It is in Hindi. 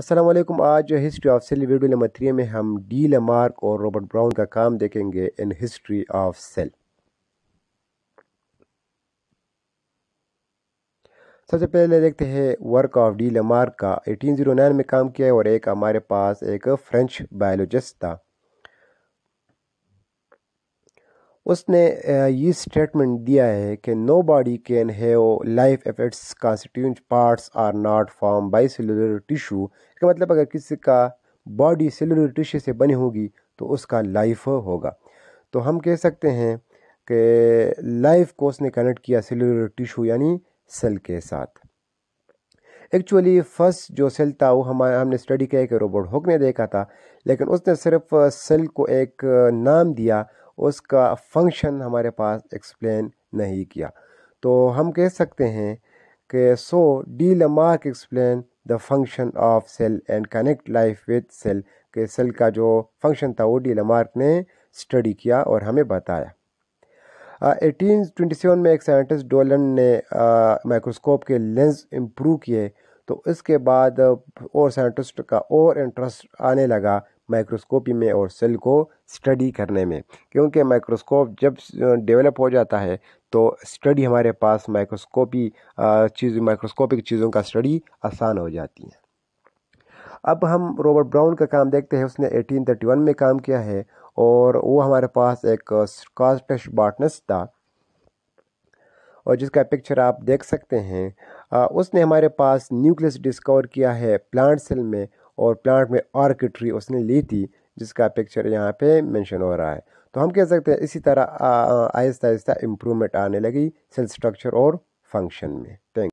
असलम आज history of cell video number three में हम डी लमार्क और रॉबर्ट ब्राउन का काम देखेंगे इन हिस्ट्री ऑफ सेल सबसे पहले देखते हैं वर्क ऑफ डी लमार्क का 1809 में काम किया है और एक हमारे पास एक फ्रेंच बायोलॉजिस्ट था उसने ये स्टेटमेंट दिया है कि nobody can have life if its constituent parts are not form by cellular tissue इसका मतलब अगर किसी का बॉडी सेलुलर टिश्यू से बनी होगी तो उसका लाइफ होगा तो हम कह सकते हैं कि लाइफ को उसने कनेक्ट किया सेलुलर टिशू यानी सेल के साथ एक्चुअली फर्स्ट जो सेल था वो हमारे हमने स्टडी किया कि रोबोट हॉक ने देखा था लेकिन उसने सिर्फ सेल को एक नाम दिया उसका फंक्शन हमारे पास एक्सप्लेन नहीं किया तो हम कह सकते हैं कि so de Lamarck explain the function of cell and connect life with cell के सेल का जो फंक्शन था वो डी लमार्क ने स्टडी किया और हमें बताया एटीन ट्वेंटी सेवन में एक साइंटिस्ट डोलन ने माइक्रोस्कोप के लेंस इम्प्रूव किए तो इसके बाद और साइंटिस्ट का और इंटरेस्ट आने लगा माइक्रोस्कोपी में और सेल को स्टडी करने में क्योंकि माइक्रोस्कोप जब डेवलप हो जाता है तो स्टडी हमारे पास माइक्रोस्कोपी चीज़ माइक्रोस्कोपिक चीज़ों का स्टडी आसान हो जाती है अब हम रॉबर्ट ब्राउन का काम देखते हैं उसने 1831 में काम किया है और वो हमारे पास एक स्कॉटिश बाटनस था और जिसका पिक्चर आप देख सकते हैं आ, उसने हमारे पास न्यूक्लियस डिस्कवर किया है प्लांट सेल में और प्लांट में आर्किट्री उसने ली थी जिसका पिक्चर यहाँ पे मेंशन हो रहा है तो हम कह सकते हैं इसी तरह आहिस्ता आहिस्ता इम्प्रूवमेंट आने लगी सेल स्ट्रक्चर और फंक्शन में थैंक